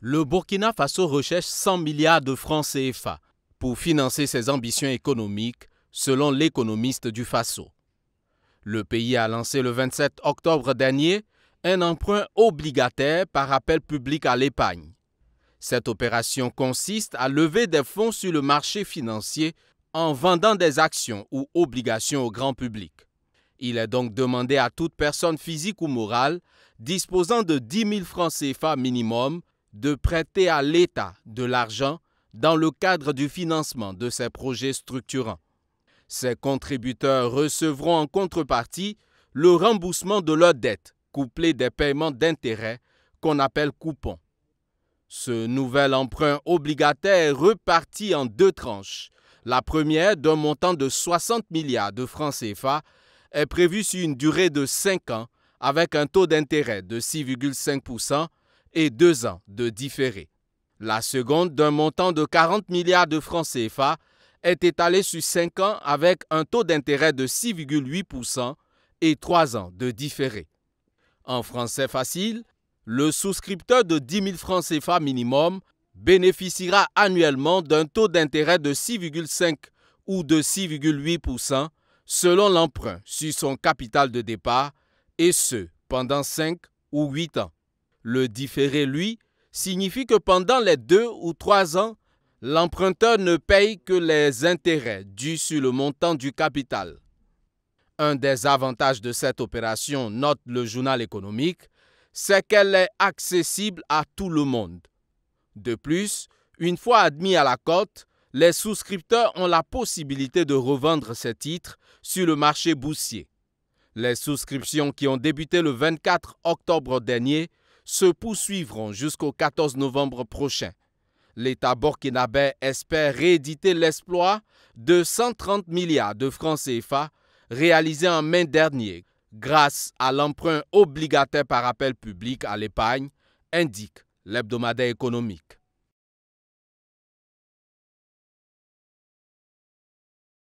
Le Burkina Faso recherche 100 milliards de francs CFA pour financer ses ambitions économiques, selon l'économiste du Faso. Le pays a lancé le 27 octobre dernier un emprunt obligataire par appel public à l'épargne. Cette opération consiste à lever des fonds sur le marché financier en vendant des actions ou obligations au grand public. Il est donc demandé à toute personne physique ou morale disposant de 10 000 francs CFA minimum de prêter à l'État de l'argent dans le cadre du financement de ses projets structurants. Ces contributeurs recevront en contrepartie le remboursement de leurs dettes, couplé des paiements d'intérêts qu'on appelle coupons. Ce nouvel emprunt obligataire est reparti en deux tranches. La première, d'un montant de 60 milliards de francs CFA, est prévue sur une durée de 5 ans avec un taux d'intérêt de 6,5 et deux ans de différé. La seconde, d'un montant de 40 milliards de francs CFA, est étalée sur cinq ans avec un taux d'intérêt de 6,8% et trois ans de différé. En français facile, le souscripteur de 10 000 francs CFA minimum bénéficiera annuellement d'un taux d'intérêt de 6,5 ou de 6,8% selon l'emprunt sur son capital de départ, et ce, pendant 5 ou 8 ans. Le différé, lui, signifie que pendant les deux ou trois ans, l'emprunteur ne paye que les intérêts dus sur le montant du capital. Un des avantages de cette opération, note le journal économique, c'est qu'elle est accessible à tout le monde. De plus, une fois admis à la cote, les souscripteurs ont la possibilité de revendre ces titres sur le marché boursier. Les souscriptions qui ont débuté le 24 octobre dernier se poursuivront jusqu'au 14 novembre prochain. L'État burkinabé espère rééditer l'exploit de 130 milliards de francs CFA réalisé en mai dernier grâce à l'emprunt obligataire par appel public à l'épargne, indique l'hebdomadaire économique.